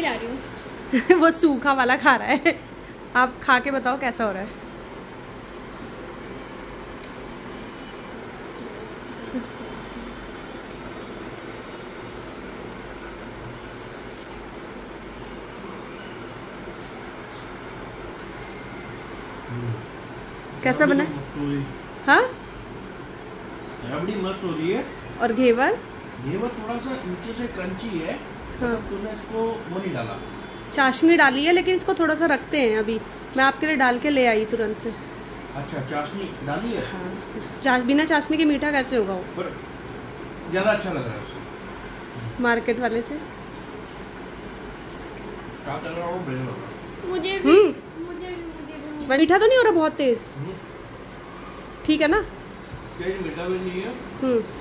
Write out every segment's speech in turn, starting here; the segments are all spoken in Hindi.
नहीं ला रही हूँ वो सूखा वाला खा रहा है आप खा के बताओ कैसा हो रहा है कैसा बना हाँ बड़ी मस्त हो रही है और घेवर घेवर थोड़ा सा नीचे से क्रंची है हाँ तो तूने इसको वो नहीं डाला चाशनी डाली है लेकिन इसको थोड़ा सा रखते हैं अभी मैं आपके लिए डाल के ले आई तुरंत से अच्छा चाशनी डाली है हाँ चाश बिना चाशनी के मीठा कैसे होगा वो ज़्यादा अच्छा लग रहा है मार्केट वाले से हम्म। मुझे भी, मुझे भी, मुझे भी। मुझे मीठा तो नहीं हो रहा बहुत तेज हम्म। ठीक है ना मीठा भी नहीं है हम्म।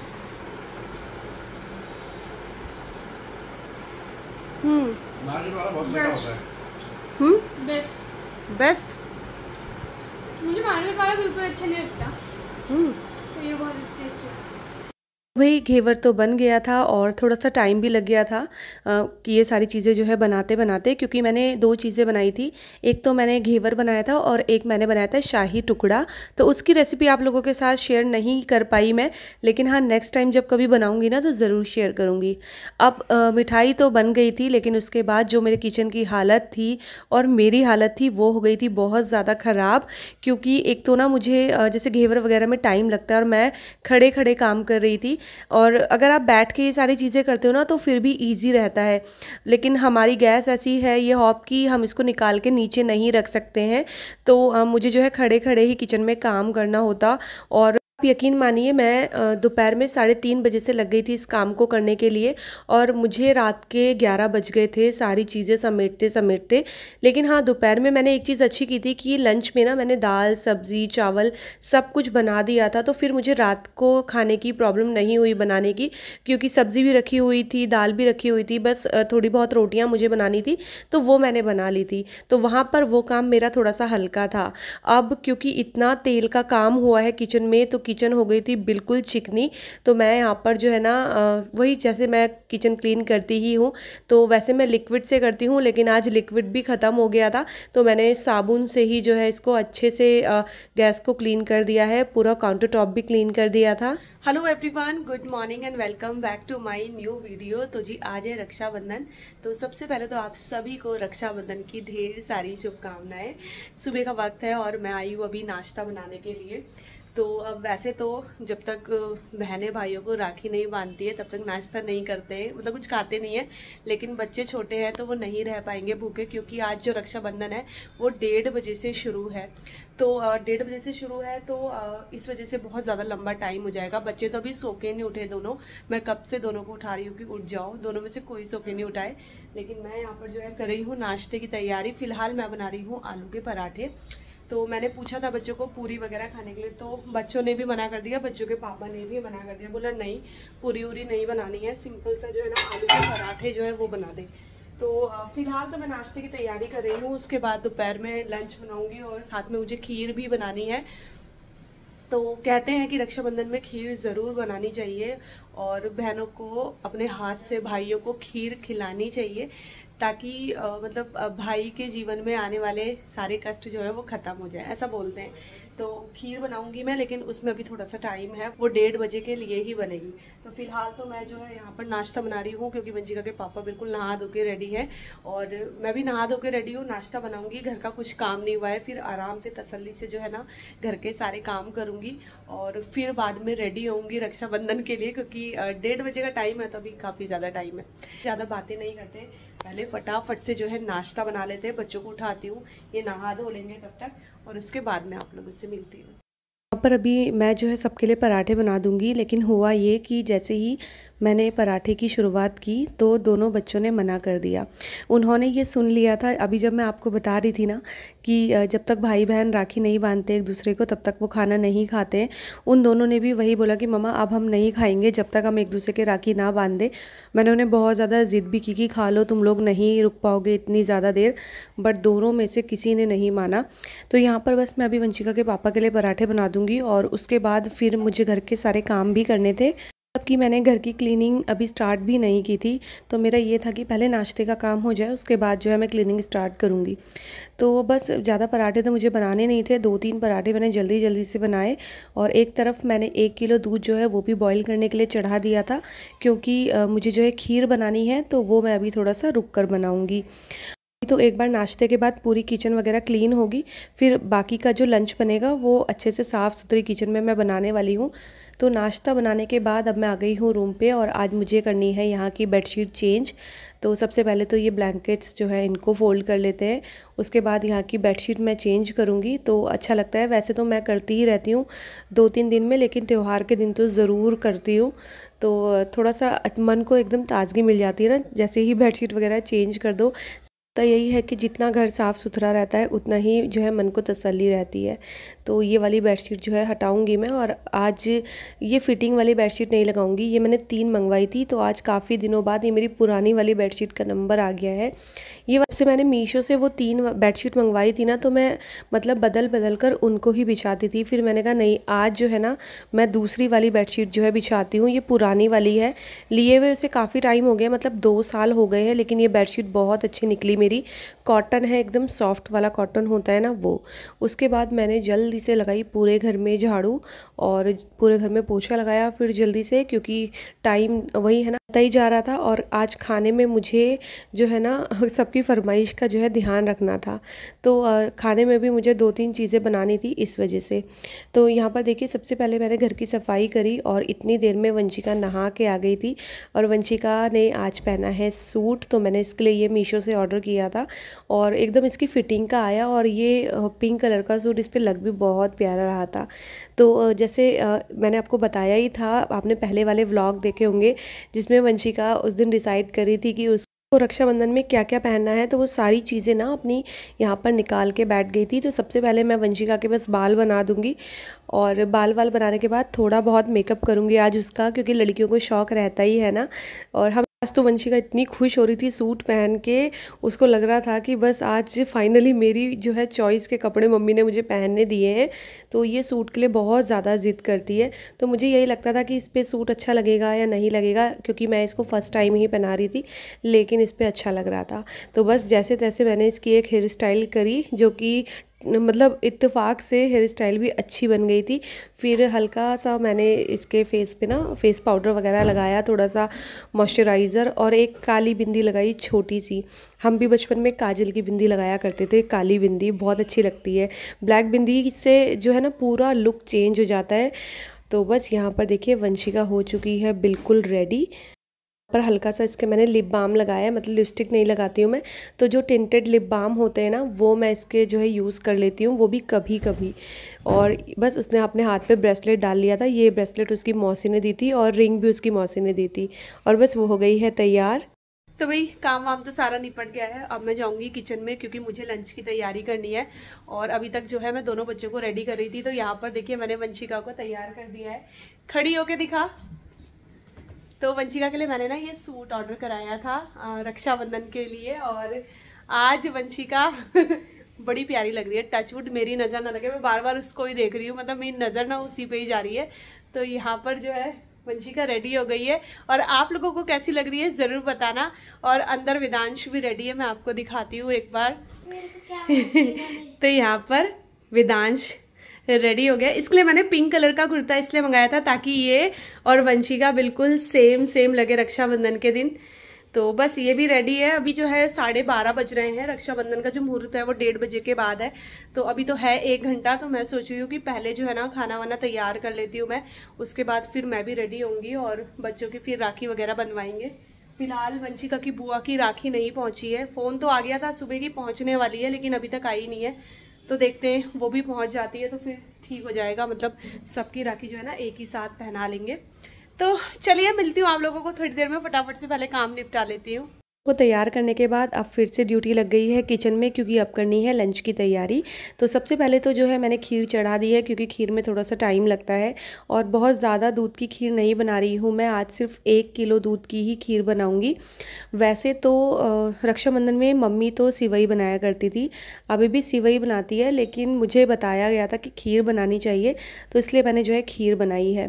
Market hmm. वाला बहुत महंगा होता है हम्म बेस्ट बेस्ट मुझे मार्केट वाला बिल्कुल अच्छा नहीं लगता हम्म तो ये बहुत टेस्टी है वही घेवर तो बन गया था और थोड़ा सा टाइम भी लग गया था कि ये सारी चीज़ें जो है बनाते बनाते क्योंकि मैंने दो चीज़ें बनाई थी एक तो मैंने घेवर बनाया था और एक मैंने बनाया था शाही टुकड़ा तो उसकी रेसिपी आप लोगों के साथ शेयर नहीं कर पाई मैं लेकिन हाँ नेक्स्ट टाइम जब कभी बनाऊँगी ना तो ज़रूर शेयर करूँगी अब मिठाई तो बन गई थी लेकिन उसके बाद जो मेरे किचन की हालत थी और मेरी हालत थी वो हो गई थी बहुत ज़्यादा ख़राब क्योंकि एक तो ना मुझे जैसे घेवर वगैरह में टाइम लगता है और मैं खड़े खड़े काम कर रही थी और अगर आप बैठ के ये सारी चीज़ें करते हो ना तो फिर भी ईजी रहता है लेकिन हमारी गैस ऐसी है ये हॉप की हम इसको निकाल के नीचे नहीं रख सकते हैं तो मुझे जो है खड़े खड़े ही किचन में काम करना होता और आप यकीन मानिए मैं दोपहर में साढ़े तीन बजे से लग गई थी इस काम को करने के लिए और मुझे रात के ग्यारह बज गए थे सारी चीज़ें समेटते समेटते लेकिन हाँ दोपहर में मैंने एक चीज़ अच्छी की थी कि लंच में ना मैंने दाल सब्ज़ी चावल सब कुछ बना दिया था तो फिर मुझे रात को खाने की प्रॉब्लम नहीं हुई बनाने की क्योंकि सब्ज़ी भी रखी हुई थी दाल भी रखी हुई थी बस थोड़ी बहुत रोटियाँ मुझे बनानी थी तो वो मैंने बना ली थी तो वहाँ पर वो काम मेरा थोड़ा सा हल्का था अब क्योंकि इतना तेल का काम हुआ है किचन में तो किचन हो गई थी बिल्कुल चिकनी तो मैं यहाँ पर जो है ना वही जैसे मैं किचन क्लीन करती ही हूँ तो वैसे मैं लिक्विड से करती हूँ लेकिन आज लिक्विड भी ख़त्म हो गया था तो मैंने साबुन से ही जो है इसको अच्छे से गैस को क्लीन कर दिया है पूरा काउंटर टॉप भी क्लीन कर दिया था hello everyone good morning and welcome back to my new video तो जी आज है रक्षाबंधन तो सबसे पहले तो आप सभी को रक्षाबंधन की ढेर सारी शुभकामनाएं सुबह का वक्त है और मैं आई हूँ अभी नाश्ता बनाने के लिए तो अब वैसे तो जब तक बहनें भाइयों को राखी नहीं बांधती है तब तक नाश्ता नहीं करते हैं मतलब कुछ खाते नहीं है लेकिन बच्चे छोटे हैं तो वो नहीं रह पाएंगे भूखे क्योंकि आज जो रक्षाबंधन है वो डेढ़ बजे से शुरू है तो डेढ़ बजे से शुरू है तो इस वजह से बहुत ज़्यादा लंबा टाइम हो जाएगा बच्चे तो अभी सोके नहीं उठे दोनों मैं कब से दोनों को उठा रही हूँ कि उठ जाओ दोनों में से कोई सोके नहीं उठाए लेकिन मैं यहाँ पर जो है कर रही हूँ नाश्ते की तैयारी फ़िलहाल मैं बना रही हूँ आलू के पराठे तो मैंने पूछा था बच्चों को पूरी वगैरह खाने के लिए तो बच्चों ने भी मना कर दिया बच्चों के पापा ने भी मना कर दिया बोला नहीं पूरी उरी नहीं बनानी है सिंपल सा जो है ना आलू के पराठे जो है वो बना दें तो फिलहाल तो मैं नाश्ते की तैयारी कर रही हूँ उसके बाद दोपहर में लंच बनाऊँगी और साथ में मुझे खीर भी बनानी है तो कहते हैं कि रक्षाबंधन में खीर ज़रूर बनानी चाहिए और बहनों को अपने हाथ से भाइयों को खीर खिलानी चाहिए ताकि मतलब भाई के जीवन में आने वाले सारे कष्ट जो है वो ख़त्म हो जाए ऐसा बोलते हैं तो खीर बनाऊंगी मैं लेकिन उसमें अभी थोड़ा सा टाइम है वो डेढ़ बजे के लिए ही बनेगी तो फिलहाल तो मैं जो है यहाँ पर नाश्ता बना रही हूँ क्योंकि वंजिका के पापा बिल्कुल नहा धो के रेडी है और मैं भी नहा धो के रेडी हूँ नाश्ता बनाऊंगी घर का कुछ काम नहीं हुआ है फिर आराम से तसल्ली से जो है ना घर के सारे काम करूंगी और फिर बाद में रेडी होंगी रक्षाबंधन के लिए क्योंकि डेढ़ बजे का टाइम है तो अभी काफ़ी ज़्यादा टाइम है ज़्यादा बातें नहीं करते पहले फटाफट से जो है नाश्ता बना लेते हैं बच्चों को उठाती हूँ ये नहा धो लेंगे तब तक और उसके बाद में आप लोगों से मिलती हूँ यहाँ पर अभी मैं जो है सबके लिए पराठे बना दूंगी लेकिन हुआ ये कि जैसे ही मैंने पराठे की शुरुआत की तो दोनों बच्चों ने मना कर दिया उन्होंने ये सुन लिया था अभी जब मैं आपको बता रही थी ना कि जब तक भाई बहन राखी नहीं बांधते एक दूसरे को तब तक वो खाना नहीं खाते उन दोनों ने भी वही बोला कि ममा अब हम नहीं खाएंगे जब तक हम एक दूसरे के राखी ना बांध दें मैंने उन्हें बहुत ज़्यादा ज़िद भी की कि खा लो तुम लोग नहीं रुक पाओगे इतनी ज़्यादा देर बट दोनों में से किसी ने नहीं माना तो यहाँ पर बस मैं अभी वंशिका के पापा के लिए पराठे बना दूँगी और उसके बाद फिर मुझे घर के सारे काम भी करने थे जबकि मैंने घर की क्लीनिंग अभी स्टार्ट भी नहीं की थी तो मेरा ये था कि पहले नाश्ते का काम हो जाए उसके बाद जो है मैं क्लीनिंग स्टार्ट करूँगी तो बस ज़्यादा पराठे तो मुझे बनाने नहीं थे दो तीन पराठे मैंने जल्दी जल्दी से बनाए और एक तरफ मैंने एक किलो दूध जो है वो भी बॉईल करने के लिए चढ़ा दिया था क्योंकि मुझे जो है खीर बनानी है तो वो मैं अभी थोड़ा सा रुक कर बनाऊँगी तो एक बार नाश्ते के बाद पूरी किचन वगैरह क्लीन होगी फिर बाकी का जो लंच बनेगा वो अच्छे से साफ़ सुथरी किचन में मैं बनाने वाली हूँ तो नाश्ता बनाने के बाद अब मैं आ गई हूँ रूम पे और आज मुझे करनी है यहाँ की बेडशीट चेंज तो सबसे पहले तो ये ब्लैंकेट्स जो है इनको फ़ोल्ड कर लेते हैं उसके बाद यहाँ की बेडशीट मैं चेंज करूँगी तो अच्छा लगता है वैसे तो मैं करती ही रहती हूँ दो तीन दिन में लेकिन त्यौहार के दिन तो ज़रूर करती हूँ तो थोड़ा सा मन को एकदम ताज़गी मिल जाती है ना जैसे ही बेडशीट वगैरह चेंज कर दो तो यही है कि जितना घर साफ़ सुथरा रहता है उतना ही जो है मन को तसल्ली रहती है तो ये वाली बेडशीट जो है हटाऊंगी मैं और आज ये फ़िटिंग वाली बेडशीट नहीं लगाऊंगी ये मैंने तीन मंगवाई थी तो आज काफ़ी दिनों बाद ये मेरी पुरानी वाली बेडशीट का नंबर आ गया है ये से मैंने मीशो से वो तीन बेडशीट मंगवाई थी ना तो मैं मतलब बदल बदल कर उनको ही बिछाती थी फिर मैंने कहा नहीं आज जो है ना मैं दूसरी वाली बेडशीट जो है बिछाती हूँ ये पुरानी वाली है लिए हुए उसे काफ़ी टाइम हो गया मतलब दो साल हो गए हैं लेकिन ये बेडशीट बहुत अच्छी निकली मेरी मेरी कॉटन है एकदम सॉफ्ट वाला कॉटन होता है ना वो उसके बाद मैंने जल्दी से लगाई पूरे घर में झाड़ू और पूरे घर में पोछा लगाया फिर जल्दी से क्योंकि टाइम वही है ना पता ही जा रहा था और आज खाने में मुझे जो है ना सबकी फरमाइश का जो है ध्यान रखना था तो खाने में भी मुझे दो तीन चीज़ें बनानी थी इस वजह से तो यहाँ पर देखिए सबसे पहले मैंने घर की सफाई करी और इतनी देर में वंशिका नहा के आ गई थी और वंशिका ने आज पहना है सूट तो मैंने इसके लिए ये मीशो से ऑर्डर किया लिया था और एकदम इसकी फ़िटिंग का आया और ये पिंक कलर का सूट इस पर लग भी बहुत प्यारा रहा था तो जैसे मैंने आपको बताया ही था आपने पहले वाले व्लॉग देखे होंगे जिसमें वंशिका उस दिन डिसाइड करी थी कि उस तो रक्षाबंधन में क्या क्या पहनना है तो वो सारी चीज़ें ना अपनी यहाँ पर निकाल के बैठ गई थी तो सबसे पहले मैं वंशिका के बस बाल बना दूँगी और बाल बाल बनाने के बाद थोड़ा बहुत मेकअप करूँगी आज उसका क्योंकि लड़कियों को शौक रहता ही है ना और हम आज तो वंशिका इतनी खुश हो रही थी सूट पहन के उसको लग रहा था कि बस आज फाइनली मेरी जो है चॉइस के कपड़े मम्मी ने मुझे पहनने दिए हैं तो ये सूट के लिए बहुत ज़्यादा ज़िद करती है तो मुझे यही लगता था कि इस पर सूट अच्छा लगेगा या नहीं लगेगा क्योंकि मैं इसको फ़र्स्ट टाइम ही पहना रही थी लेकिन इस पर अच्छा लग रहा था तो बस जैसे तैसे मैंने इसकी एक हेयर स्टाइल करी जो कि मतलब इत्तेफाक से हेयर स्टाइल भी अच्छी बन गई थी फिर हल्का सा मैंने इसके फेस पे ना फेस पाउडर वगैरह लगाया थोड़ा सा मॉइस्चराइज़र और एक काली बिंदी लगाई छोटी सी हम भी बचपन में काजल की बिंदी लगाया करते थे काली बिंदी बहुत अच्छी लगती है ब्लैक बिंदी से जो है ना पूरा लुक चेंज हो जाता है तो बस यहाँ पर देखिए वंशिका हो चुकी है बिल्कुल रेडी पर हल्का सा इसके मैंने लिप बाम लगाया है मतलब लिपस्टिक नहीं लगाती हूँ मैं तो जो टिंटेड लिप बाम होते हैं ना वो मैं इसके जो है यूज़ कर लेती हूँ वो भी कभी कभी और बस उसने अपने हाथ पे ब्रेसलेट डाल लिया था ये ब्रेसलेट उसकी मौसी ने दी थी और रिंग भी उसकी मौसी ने दी थी और बस वो हो गई है तैयार तो भाई काम वाम तो सारा निपट गया है अब मैं जाऊंगी किचन में क्योंकि मुझे लंच की तैयारी करनी है और अभी तक जो है मैं दोनों बच्चों को रेडी कर रही थी तो यहाँ पर देखिए मैंने वंशिका को तैयार कर दिया है खड़ी होके दिखा तो वंशिका के लिए मैंने ना ये सूट ऑर्डर कराया था रक्षाबंधन के लिए और आज वंशिका बड़ी प्यारी लग रही है टचवुड मेरी नज़र ना लगे मैं बार बार उसको ही देख रही हूँ मतलब मेरी नज़र ना उसी पे ही जा रही है तो यहाँ पर जो है वंशिका रेडी हो गई है और आप लोगों को कैसी लग रही है ज़रूर बताना और अंदर विदांश भी रेडी है मैं आपको दिखाती हूँ एक बार तो यहाँ पर वेदांश रेडी हो गया इसके लिए मैंने पिंक कलर का कुर्ता इसलिए मंगाया था ताकि ये और वंशी का बिल्कुल सेम सेम लगे रक्षाबंधन के दिन तो बस ये भी रेडी है अभी जो है साढ़े बारह बज रहे हैं रक्षाबंधन का जो मुहूर्त है वो डेढ़ बजे के बाद है तो अभी तो है एक घंटा तो मैं सोच रही हूँ कि पहले जो है ना खाना वाना तैयार कर लेती हूँ मैं उसके बाद फिर मैं भी रेडी होंगी और बच्चों की फिर राखी वगैरह बनवाएंगे फिलहाल वंशिका की बुआ की राखी नहीं पहुंची है फ़ोन तो आ गया था सुबह की पहुंचने वाली है लेकिन अभी तक आई नहीं है तो देखते हैं वो भी पहुँच जाती है तो फिर ठीक हो जाएगा मतलब सबकी राखी जो है ना एक ही साथ पहना लेंगे तो चलिए मिलती हूँ आप लोगों को थोड़ी देर में फटाफट से पहले काम निपटा लेती हूँ को तैयार करने के बाद अब फिर से ड्यूटी लग गई है किचन में क्योंकि अब करनी है लंच की तैयारी तो सबसे पहले तो जो है मैंने खीर चढ़ा दी है क्योंकि खीर में थोड़ा सा टाइम लगता है और बहुत ज़्यादा दूध की खीर नहीं बना रही हूँ मैं आज सिर्फ एक किलो दूध की ही खीर बनाऊँगी वैसे तो रक्षाबंधन में मम्मी तो सिवई बनाया करती थी अभी भी सिवई बनाती है लेकिन मुझे बताया गया था कि खीर बनानी चाहिए तो इसलिए मैंने जो है खीर बनाई है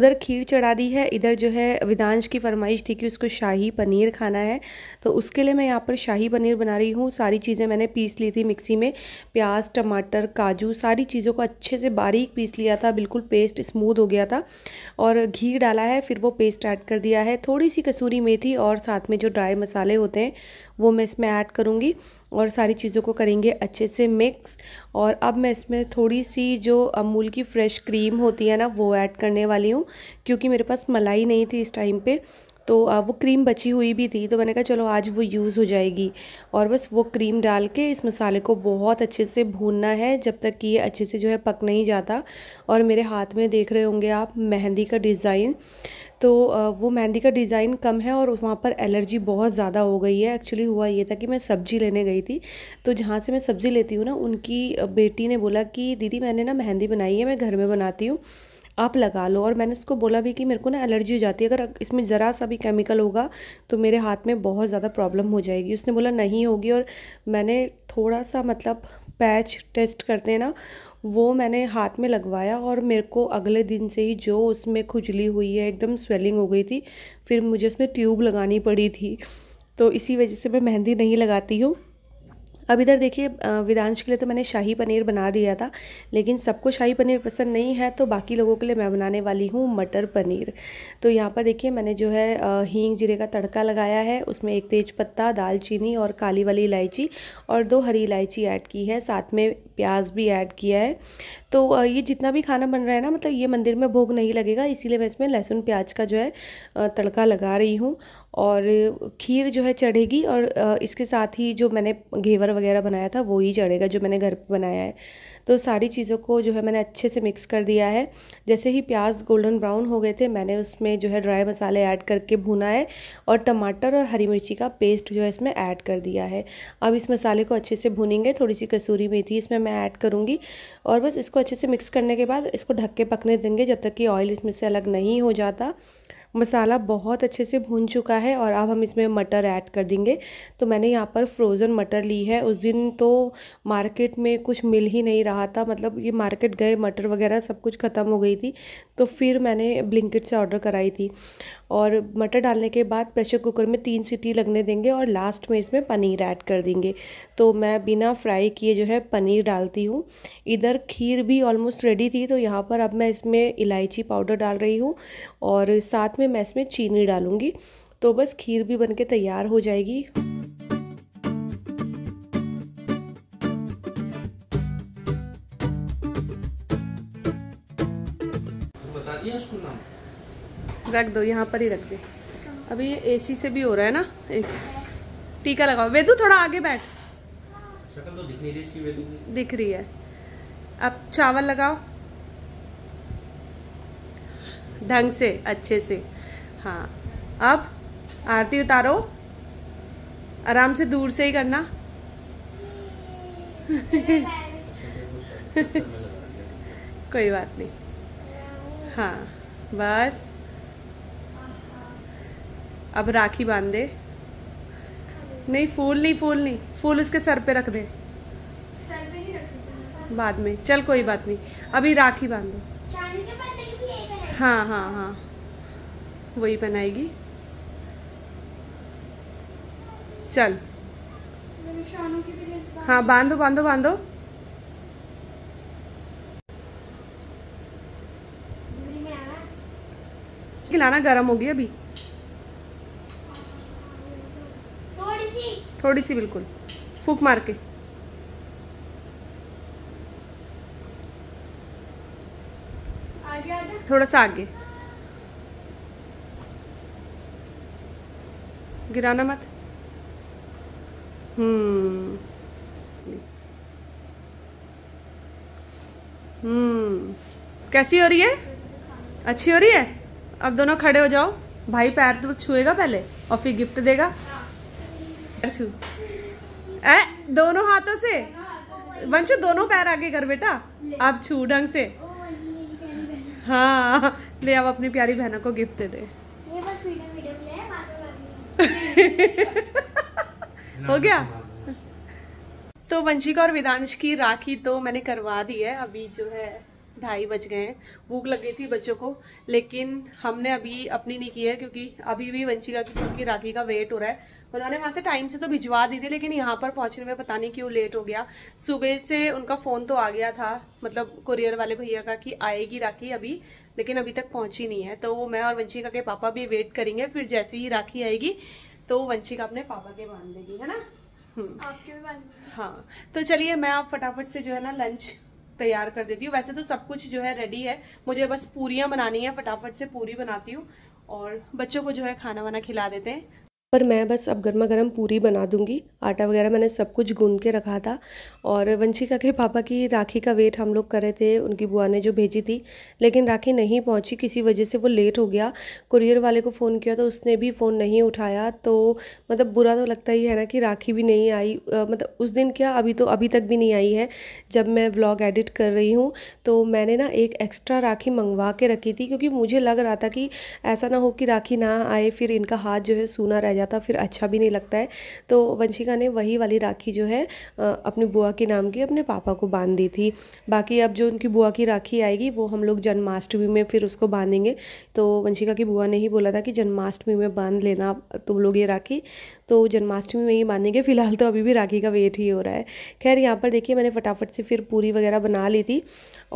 उधर खीर चढ़ा दी है इधर जो है विदांश की फरमाइश थी कि उसको शाही पनीर खाना है तो उसके लिए मैं यहाँ पर शाही पनीर बना रही हूँ सारी चीज़ें मैंने पीस ली थी मिक्सी में प्याज टमाटर काजू सारी चीज़ों को अच्छे से बारीक पीस लिया था बिल्कुल पेस्ट स्मूद हो गया था और घी डाला है फिर वो पेस्ट ऐड कर दिया है थोड़ी सी कसूरी मेथी और साथ में जो ड्राई मसाले होते हैं वो मैं इसमें ऐड करूँगी और सारी चीज़ों को करेंगे अच्छे से मिक्स और अब मैं इसमें थोड़ी सी जो अमूल की फ़्रेश क्रीम होती है ना वो ऐड करने वाली हूँ क्योंकि मेरे पास मलाई नहीं थी इस टाइम पे तो वो क्रीम बची हुई भी थी तो मैंने कहा चलो आज वो यूज़ हो जाएगी और बस वो क्रीम डाल के इस मसाले को बहुत अच्छे से भूनना है जब तक कि ये अच्छे से जो है पक नहीं जाता और मेरे हाथ में देख रहे होंगे आप मेहंदी का डिज़ाइन तो वो मेहंदी का डिज़ाइन कम है और वहाँ पर एलर्जी बहुत ज़्यादा हो गई है एक्चुअली हुआ ये था कि मैं सब्ज़ी लेने गई थी तो जहाँ से मैं सब्ज़ी लेती हूँ ना उनकी बेटी ने बोला कि दीदी मैंने ना मेहंदी बनाई है मैं घर में बनाती हूँ आप लगा लो और मैंने उसको बोला भी कि मेरे को ना एलर्जी हो जाती है अगर इसमें ज़रा सा भी केमिकल होगा तो मेरे हाथ में बहुत ज़्यादा प्रॉब्लम हो जाएगी उसने बोला नहीं होगी और मैंने थोड़ा सा मतलब पैच टेस्ट करते हैं ना वो मैंने हाथ में लगवाया और मेरे को अगले दिन से ही जो उसमें खुजली हुई है एकदम स्वेलिंग हो गई थी फिर मुझे उसमें ट्यूब लगानी पड़ी थी तो इसी वजह से मैं मेहंदी नहीं लगाती हूँ अब इधर देखिए विदांश के लिए तो मैंने शाही पनीर बना दिया था लेकिन सबको शाही पनीर पसंद नहीं है तो बाकी लोगों के लिए मैं बनाने वाली हूँ मटर पनीर तो यहाँ पर देखिए मैंने जो है हींग जीरे का तड़का लगाया है उसमें एक तेज पत्ता दालचीनी और काली वाली इलायची और दो हरी इलायची ऐड की है साथ में प्याज भी ऐड किया है तो ये जितना भी खाना बन रहा है ना मतलब ये मंदिर में भोग नहीं लगेगा इसीलिए मैं इसमें लहसुन प्याज का जो है तड़का लगा रही हूँ और खीर जो है चढ़ेगी और इसके साथ ही जो मैंने घेवर वगैरह बनाया था वो ही चढ़ेगा जो मैंने घर पे बनाया है तो सारी चीज़ों को जो है मैंने अच्छे से मिक्स कर दिया है जैसे ही प्याज गोल्डन ब्राउन हो गए थे मैंने उसमें जो है ड्राई मसाले ऐड करके भुना है और टमाटर और हरी मिर्ची का पेस्ट जो है इसमें ऐड कर दिया है अब इस मसाले को अच्छे से भुनेंगे थोड़ी सी कसूरी मेथी इसमें मैं ऐड करूँगी और बस इसको अच्छे से मिक्स करने के बाद इसको ढक के पकने देंगे जब तक कि ऑयल इसमें से अलग नहीं हो जाता मसाला बहुत अच्छे से भून चुका है और अब हम इसमें मटर ऐड कर देंगे तो मैंने यहाँ पर फ्रोज़न मटर ली है उस दिन तो मार्केट में कुछ मिल ही नहीं रहा था मतलब ये मार्केट गए मटर वगैरह सब कुछ ख़त्म हो गई थी तो फिर मैंने ब्लिंकिट से ऑर्डर कराई थी और मटर डालने के बाद प्रेशर कुकर में तीन सीटी लगने देंगे और लास्ट में इसमें पनीर ऐड कर देंगे तो मैं बिना फ्राई किए जो है पनीर डालती हूँ इधर खीर भी ऑलमोस्ट रेडी थी तो यहाँ पर अब मैं इसमें इलायची पाउडर डाल रही हूँ और साथ में मैं इसमें चीनी डालूँगी तो बस खीर भी बन के तैयार हो जाएगी रख दो यहाँ पर ही रख दे अभी ये एसी से भी हो रहा है ना एक टीका लगाओ वेदू थोड़ा आगे बैठ तो दिख नहीं रही इसकी वेदू दिख रही है अब चावल लगाओ ढंग से अच्छे से हाँ अब आरती उतारो आराम से दूर से ही करना कोई बात नहीं हाँ बस अब राखी बांध दे नहीं फूल नहीं फूल नहीं फूल उसके सर पे रख दे बाद में चल कोई बात नहीं अभी राखी बांध दो हाँ हाँ हाँ वही बनाएगी चल हाँ बांधो बांधो बांधो खिलाना गर्म होगी अभी सी थोड़ी सी बिल्कुल फूक मार के थोड़ा सा आगे गिराना मत हम्म हम्म कैसी हो रही है अच्छी हो रही है अब दोनों खड़े हो जाओ भाई पैर तो छुएगा पहले और फिर गिफ्ट देगा हाँ। छू दोनों हाथों से वंशु दोनों पैर आगे कर बेटा आप छू ढंग से हाँ ले आप अपनी प्यारी बहनों को गिफ्ट दे दे हो गया तो वंशिका और वेदांश की राखी तो मैंने करवा दी है अभी जो है ढाई बज गए हैं भूख लग गई थी बच्चों को लेकिन हमने अभी अपनी नहीं की है क्योंकि अभी भी वंशिका की राखी का वेट हो रहा है उन्होंने वहाँ से टाइम से तो भिजवा दी थी लेकिन यहाँ पर पहुँचने में पता नहीं क्यों लेट हो गया सुबह से उनका फ़ोन तो आ गया था मतलब कुरियर वाले भैया का कि आएगी राखी अभी लेकिन अभी तक पहुँची नहीं है तो मैं और वंशिका के पापा भी वेट करेंगे फिर जैसे ही राखी आएगी तो वंशिका अपने पापा के बांध देगी है ना हम्म। आपके हाँ तो चलिए मैं आप फटाफट से जो है ना लंच तैयार कर देती हूँ वैसे तो सब कुछ जो है रेडी है मुझे बस पूरियाँ बनानी है फटाफट से पूरी बनाती हूँ और बच्चों को जो है खाना वाना खिला देते हैं पर मैं बस अब गर्मा गर्म पूरी बना दूंगी आटा वगैरह मैंने सब कुछ गूंद के रखा था और वंशिका के पापा की राखी का वेट हम लोग कर रहे थे उनकी बुआ ने जो भेजी थी लेकिन राखी नहीं पहुंची किसी वजह से वो लेट हो गया कुरियर वाले को फ़ोन किया तो उसने भी फ़ोन नहीं उठाया तो मतलब बुरा तो लगता ही है ना कि राखी भी नहीं आई मतलब उस दिन क्या अभी तो अभी तक भी नहीं आई है जब मैं व्लॉग एडिट कर रही हूँ तो मैंने ना एक एक्स्ट्रा राखी मंगवा के रखी थी क्योंकि मुझे लग रहा था कि ऐसा ना हो कि राखी ना आए फिर इनका हाथ जो है सूना रह जाए दिया था फिर अच्छा भी नहीं लगता है तो वंशिका ने वही वाली राखी जो है अपनी बुआ के नाम की अपने पापा को बांध दी थी बाकी अब जो उनकी बुआ की राखी आएगी वो हम लोग जन्माष्टमी में फिर उसको बांधेंगे तो वंशिका की बुआ ने ही बोला था कि जन्माष्टमी में बांध लेना तुम लोग ये राखी तो जन्माष्टमी में ही बांधेंगे फिलहाल तो अभी भी राखी का वेट ही हो रहा है खैर यहाँ पर देखिए मैंने फटाफट से फिर पूरी वगैरह बना ली थी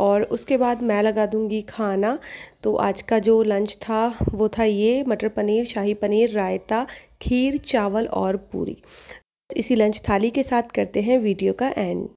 और उसके बाद मैं लगा दूँगी खाना तो आज का जो लंच था वो था ये मटर पनीर शाही पनीर रायता खीर चावल और पूरी इसी लंच थाली के साथ करते हैं वीडियो का एंड